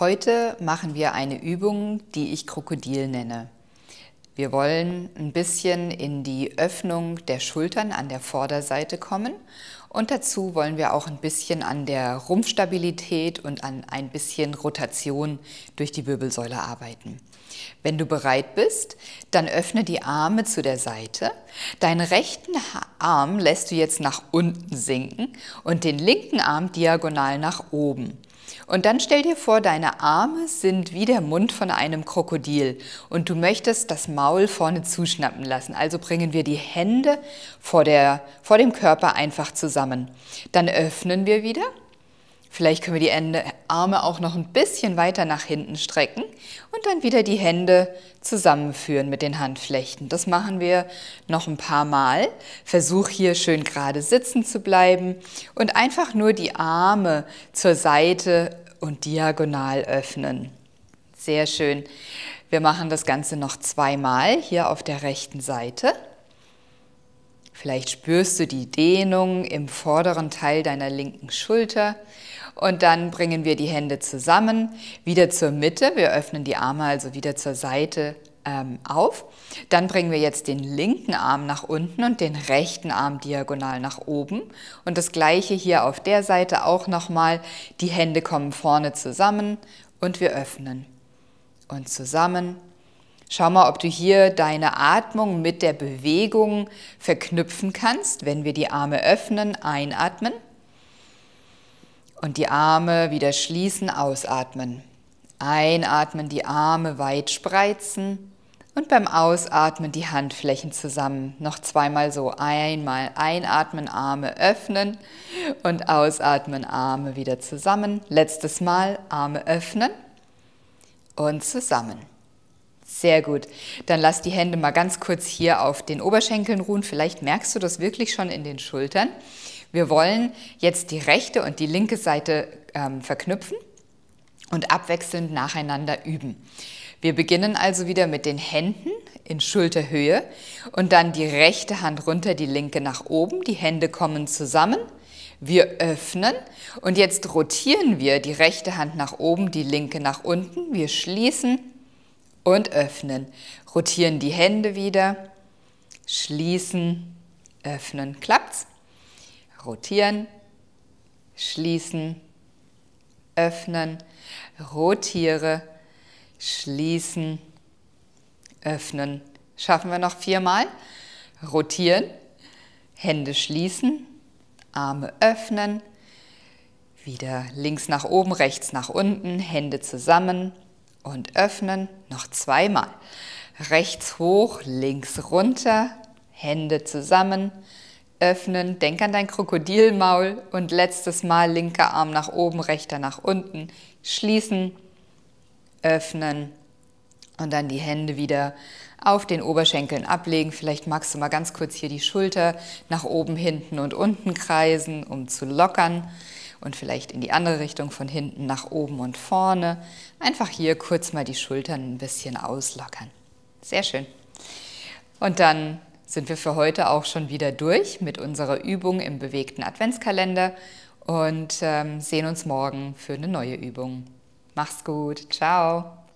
Heute machen wir eine Übung, die ich Krokodil nenne. Wir wollen ein bisschen in die Öffnung der Schultern an der Vorderseite kommen und dazu wollen wir auch ein bisschen an der Rumpfstabilität und an ein bisschen Rotation durch die Wirbelsäule arbeiten. Wenn du bereit bist, dann öffne die Arme zu der Seite. Deinen rechten Arm lässt du jetzt nach unten sinken und den linken Arm diagonal nach oben. Und dann stell dir vor, deine Arme sind wie der Mund von einem Krokodil und du möchtest das Maul vorne zuschnappen lassen. Also bringen wir die Hände vor, der, vor dem Körper einfach zusammen. Dann öffnen wir wieder Vielleicht können wir die Ende, Arme auch noch ein bisschen weiter nach hinten strecken und dann wieder die Hände zusammenführen mit den Handflechten. Das machen wir noch ein paar Mal. Versuch hier schön gerade sitzen zu bleiben und einfach nur die Arme zur Seite und diagonal öffnen. Sehr schön. Wir machen das Ganze noch zweimal hier auf der rechten Seite. Vielleicht spürst du die Dehnung im vorderen Teil deiner linken Schulter. Und dann bringen wir die Hände zusammen, wieder zur Mitte. Wir öffnen die Arme also wieder zur Seite ähm, auf. Dann bringen wir jetzt den linken Arm nach unten und den rechten Arm diagonal nach oben. Und das gleiche hier auf der Seite auch nochmal. Die Hände kommen vorne zusammen und wir öffnen. Und zusammen Schau mal, ob du hier deine Atmung mit der Bewegung verknüpfen kannst, wenn wir die Arme öffnen, einatmen und die Arme wieder schließen, ausatmen. Einatmen, die Arme weit spreizen und beim Ausatmen die Handflächen zusammen. Noch zweimal so. Einmal einatmen, Arme öffnen und ausatmen, Arme wieder zusammen. Letztes Mal Arme öffnen und zusammen. Sehr gut. Dann lass die Hände mal ganz kurz hier auf den Oberschenkeln ruhen. Vielleicht merkst du das wirklich schon in den Schultern. Wir wollen jetzt die rechte und die linke Seite ähm, verknüpfen und abwechselnd nacheinander üben. Wir beginnen also wieder mit den Händen in Schulterhöhe und dann die rechte Hand runter, die linke nach oben. Die Hände kommen zusammen. Wir öffnen und jetzt rotieren wir die rechte Hand nach oben, die linke nach unten. Wir schließen und öffnen. Rotieren die Hände wieder, schließen, öffnen. Klappt's? Rotieren, schließen, öffnen, rotiere, schließen, öffnen. Schaffen wir noch viermal. Rotieren, Hände schließen, Arme öffnen, wieder links nach oben, rechts nach unten, Hände zusammen, und öffnen. Noch zweimal. Rechts hoch, links runter, Hände zusammen, öffnen, denk an dein Krokodilmaul und letztes Mal linker Arm nach oben, rechter nach unten, schließen, öffnen und dann die Hände wieder auf den Oberschenkeln ablegen. Vielleicht magst du mal ganz kurz hier die Schulter nach oben, hinten und unten kreisen, um zu lockern und vielleicht in die andere Richtung von hinten nach oben und vorne. Einfach hier kurz mal die Schultern ein bisschen auslockern. Sehr schön. Und dann sind wir für heute auch schon wieder durch mit unserer Übung im bewegten Adventskalender und ähm, sehen uns morgen für eine neue Übung. Mach's gut. Ciao.